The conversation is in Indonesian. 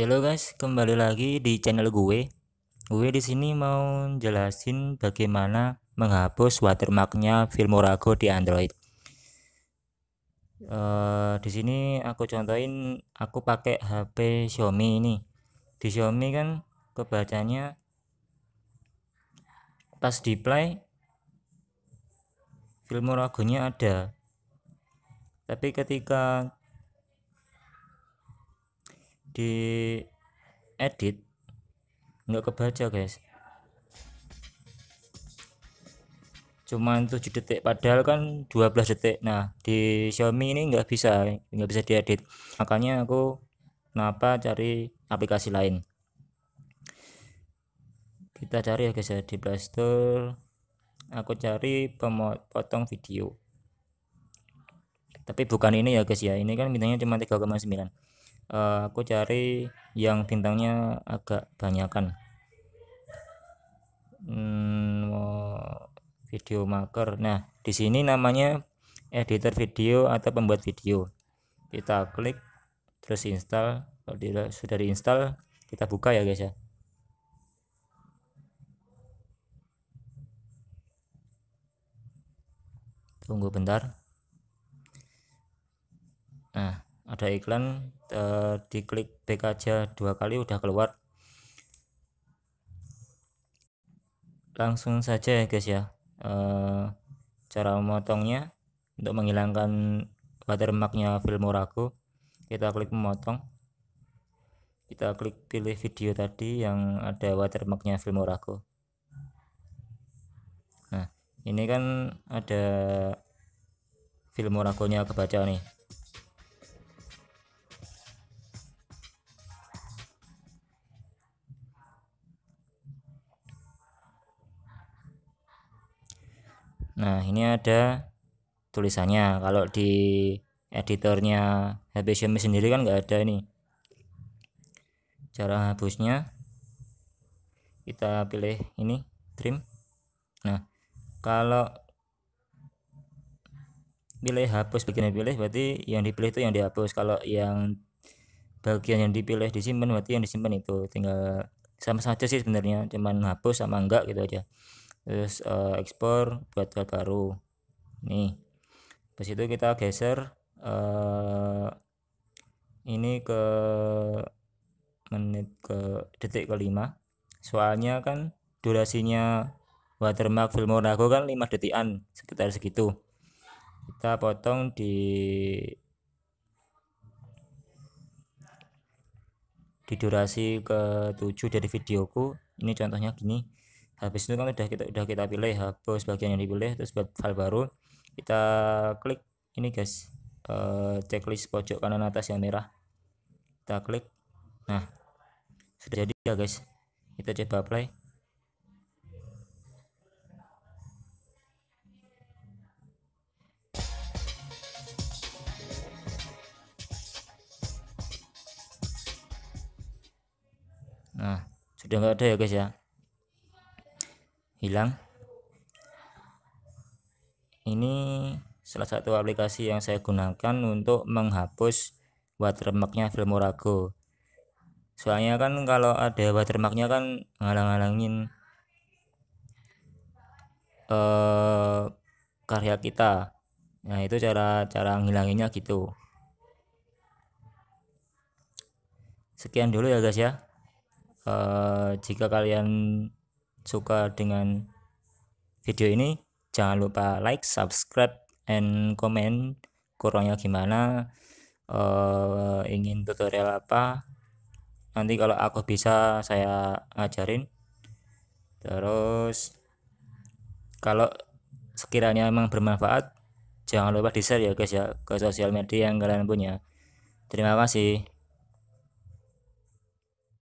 Halo guys, kembali lagi di channel gue. Gue di sini mau jelasin bagaimana menghapus watermarknya Filmora Go di Android. Uh, di sini aku contohin, aku pakai HP Xiaomi ini. Di Xiaomi kan kebacanya pas di play Filmora go nya ada. Tapi ketika di edit nggak kebaca guys cuman 7 detik padahal kan 12 detik nah di Xiaomi ini nggak bisa nggak bisa diedit makanya aku kenapa cari aplikasi lain kita cari ya guys ya di Blaster aku cari pemotong video tapi bukan ini ya guys ya ini kan bintangnya cuma 3,9 uh, aku cari yang bintangnya agak banyakan hmm, video maker nah di sini namanya editor video atau pembuat video kita klik terus install kalau tidak sudah diinstal kita buka ya guys ya tunggu bentar nah ada iklan Eh, diklik back aja dua kali udah keluar langsung saja ya guys ya eh, cara memotongnya untuk menghilangkan watermarknya Filmoraku kita klik memotong kita klik pilih video tadi yang ada watermarknya Filmoraku nah ini kan ada Filmorakunya kebaca nih Nah, ini ada tulisannya. Kalau di editornya HP Xiaomi sendiri kan nggak ada ini. Cara hapusnya kita pilih ini trim. Nah, kalau pilih hapus bagian pilih berarti yang dipilih itu yang dihapus. Kalau yang bagian yang dipilih disimpan berarti yang disimpan itu tinggal sama saja sih sebenarnya cuman hapus sama enggak gitu aja terus uh, ekspor buat file baru nih Pas itu kita geser uh, ini ke menit ke detik kelima soalnya kan durasinya watermark film Monaco kan 5 detikan sekitar segitu kita potong di di durasi ke tujuh dari videoku ini contohnya gini habis itu kan udah kita udah kita pilih hapus bagian yang dipilih terus buat file baru kita klik ini guys e, checklist pojok kanan atas yang merah kita klik nah sudah jadi ya guys kita coba play, nah sudah nggak ada ya guys ya hilang ini salah satu aplikasi yang saya gunakan untuk menghapus watermarknya Filmorago soalnya kan kalau ada watermarknya kan ngalang ngalangin eh, karya kita nah itu cara cara ngilanginnya gitu sekian dulu ya guys ya eh, jika kalian suka dengan video ini jangan lupa like subscribe and comment kurangnya gimana uh, ingin tutorial apa nanti kalau aku bisa saya ngajarin terus kalau sekiranya memang bermanfaat jangan lupa di share ya guys ya ke sosial media yang kalian punya terima kasih